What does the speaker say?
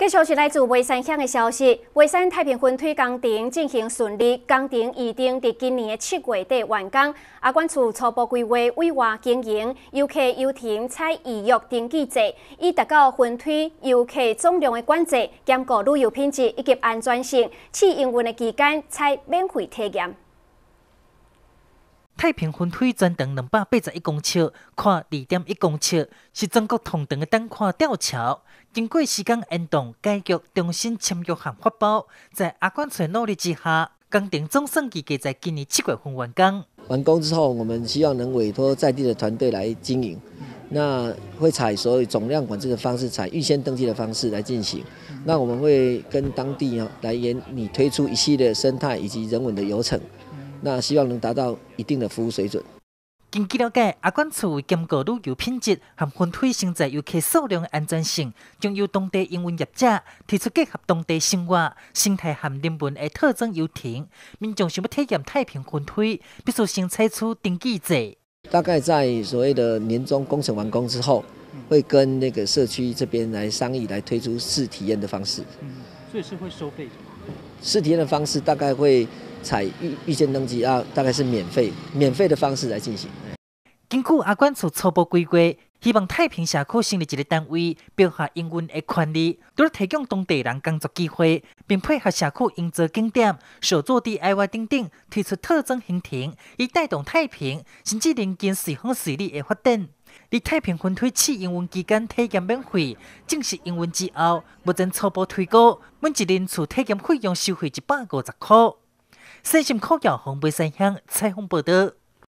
继续是来自梅山乡的消息，梅山太平分退工程进行顺利，工程预定在今年的七月底完工。阿管处初步规划位外经营游客游艇，采预约登记制，以达到分退游客总量的管制，兼顾旅游品质以及安全性。试营运的期间才免费体验。太平分腿全长两百八十一公尺，宽二点一公尺，是中国同等的单跨吊桥。经过时间、延动、该局重新签约行发布，在阿冠村努力之下，工程总算预计在今年七月份完工。完工之后，我们希望能委托在地的团队来经营，那会采所有总量管制的方式，采预先登记的方式来进行。那我们会跟当地啊来研拟推出一系列生态以及人文的游程。那希望能达到一定的服务水准。根据了解，阿关处兼顾旅游品质和分旅性载游客数量安全性，将由当地营运业者提出结合当地生活、生态和人文的特征游艇。民众想要体验太平婚推，必须先采取登记制。大概在所谓的年终工程完工之后，会跟那个社区这边来商议，来推出试体验的方式。所以是会收费的嘛？试体验的方式大概会采预预先登记啊，大概是免费，免费的方式来进行。根据阿关处初步规划，希望太平社区成立一个单位，表达英文的权利，除了提供当地人工作机会，并配合社区营造景点，所做 DIY 丁丁推出特征行程，以带动太平甚至民近市乡实力的发展。在太平分推试英文期间体检免费；正式英文之后，目前初步推估每一人次体检费用收费一百五十元。新闻科讯，红白山乡采访报道。